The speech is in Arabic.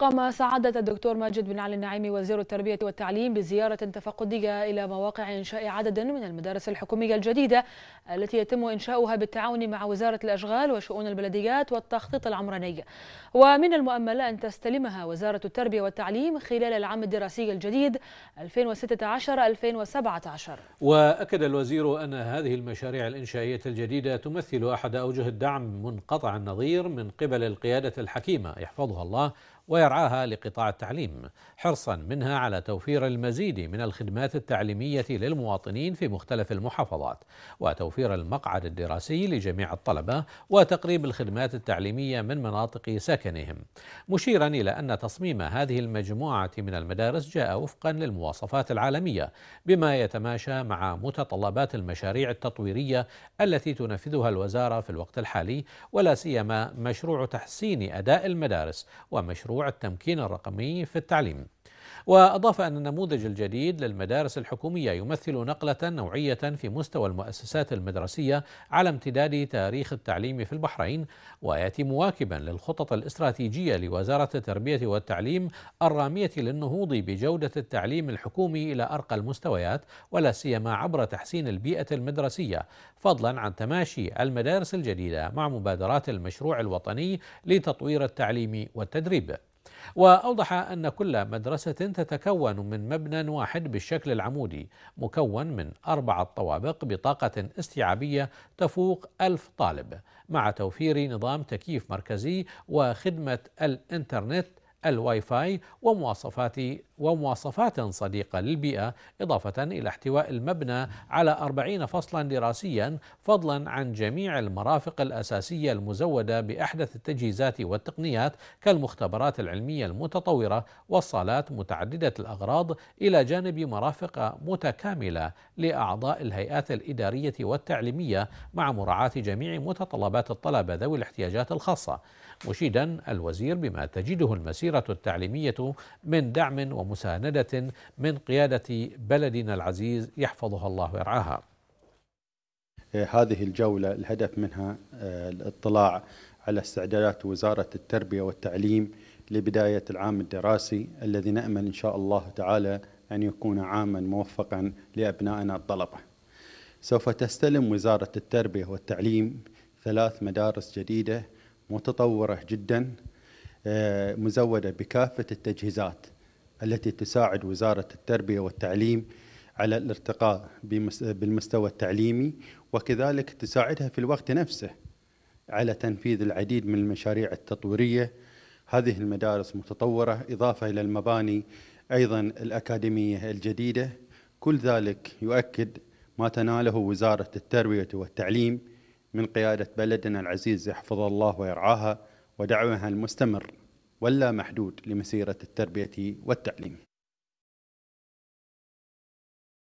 قام سعادة الدكتور ماجد بن علي النعيمي وزير التربية والتعليم بزيارة تفقدية إلى مواقع إنشاء عدد من المدارس الحكومية الجديدة التي يتم إنشاؤها بالتعاون مع وزارة الأشغال وشؤون البلديات والتخطيط العمراني ومن المؤمل أن تستلمها وزارة التربية والتعليم خلال العام الدراسي الجديد 2016-2017 وأكد الوزير أن هذه المشاريع الإنشائية الجديدة تمثل أحد أوجه الدعم منقطع النظير من قبل القيادة الحكيمة يحفظها الله ويرعاها لقطاع التعليم حرصا منها على توفير المزيد من الخدمات التعليمية للمواطنين في مختلف المحافظات وتوفير المقعد الدراسي لجميع الطلبة وتقريب الخدمات التعليمية من مناطق سكنهم مشيرا إلى أن تصميم هذه المجموعة من المدارس جاء وفقا للمواصفات العالمية بما يتماشى مع متطلبات المشاريع التطويرية التي تنفذها الوزارة في الوقت الحالي ولا سيما مشروع تحسين أداء المدارس ومشروع التمكين الرقمي في التعليم وأضاف أن النموذج الجديد للمدارس الحكومية يمثل نقلة نوعية في مستوى المؤسسات المدرسية على امتداد تاريخ التعليم في البحرين ويأتي مواكبا للخطط الاستراتيجية لوزارة التربية والتعليم الرامية للنهوض بجودة التعليم الحكومي إلى أرقى المستويات ولا سيما عبر تحسين البيئة المدرسية فضلا عن تماشي المدارس الجديدة مع مبادرات المشروع الوطني لتطوير التعليم والتدريب وأوضح أن كل مدرسة تتكون من مبنى واحد بالشكل العمودي مكون من أربعة طوابق بطاقة استيعابية تفوق ألف طالب مع توفير نظام تكييف مركزي وخدمة الإنترنت الواي فاي ومواصفات ومواصفات صديقة للبيئة إضافة إلى احتواء المبنى على أربعين فصلا دراسيا فضلا عن جميع المرافق الأساسية المزودة بأحدث التجهيزات والتقنيات كالمختبرات العلمية المتطورة والصالات متعددة الأغراض إلى جانب مرافق متكاملة لأعضاء الهيئات الإدارية والتعليمية مع مراعاة جميع متطلبات الطلبة ذوي الاحتياجات الخاصة مشيدا الوزير بما تجده المسير المسيرة التعليمية من دعم ومساندة من قيادة بلدنا العزيز يحفظها الله ويرعاها آه، هذه الجولة الهدف منها آه، الاطلاع على استعدادات وزارة التربية والتعليم لبداية العام الدراسي الذي نأمل إن شاء الله تعالى أن يكون عاما موفقا لأبنائنا الطلبة سوف تستلم وزارة التربية والتعليم ثلاث مدارس جديدة متطورة جدا آه، مزودة بكافة التجهيزات التي تساعد وزارة التربية والتعليم على الارتقاء بالمستوى التعليمي وكذلك تساعدها في الوقت نفسه على تنفيذ العديد من المشاريع التطويرية هذه المدارس متطورة إضافة إلى المباني أيضا الأكاديمية الجديدة كل ذلك يؤكد ما تناله وزارة التربية والتعليم من قيادة بلدنا العزيز يحفظ الله ويرعاها ودعمها المستمر واللا محدود لمسيرة التربية والتعليم